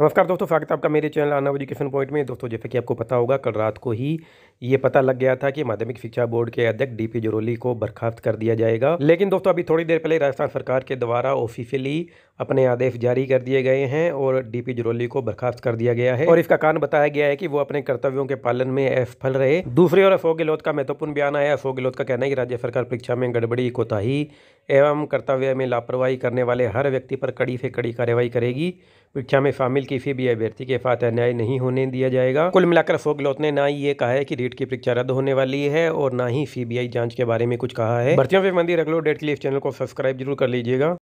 नमस्कार दोस्तों स्वागत है आपका मेरे चैनल आना एजुकेशन पॉइंट में दोस्तों जैसे कि आपको पता होगा कल रात को ही ये पता लग गया था कि माध्यमिक शिक्षा बोर्ड के अध्यक्ष डीपी जरोली को बर्खास्त कर दिया जाएगा लेकिन दोस्तों अभी थोड़ी देर पहले राजस्थान सरकार के द्वारा ऑफिशियली अपने आदेश जारी कर दिए गए हैं और डीपी जरोली को बर्खास्त कर दिया गया है और इसका कारण बताया गया है कि वो अपने कर्तव्यों के पालन में असफल रहे दूसरी ओर अशोक गहलोत का महत्वपूर्ण बयान आया अशोक गहलोत का कहना है कि राज्य सरकार परीक्षा में गड़बड़ी कोताही एवं कर्तव्य में लापरवाही करने वाले हर व्यक्ति पर कड़ी से कड़ी कार्यवाही करेगी परीक्षा में शामिल किसी भी अभ्यर्थी के साथ अन्याय नहीं होने दिया जाएगा कुल मिलाकर अशोक गहलोत ने ना ये कहा है कि रीट की परीक्षा रद्द होने वाली है और ना ही सीबीआई जांच के बारे में कुछ कहा है भर्तियों से संबंधी रेगुलर डेट के लिए इस चैनल को सब्सक्राइब जरूर कर लीजिएगा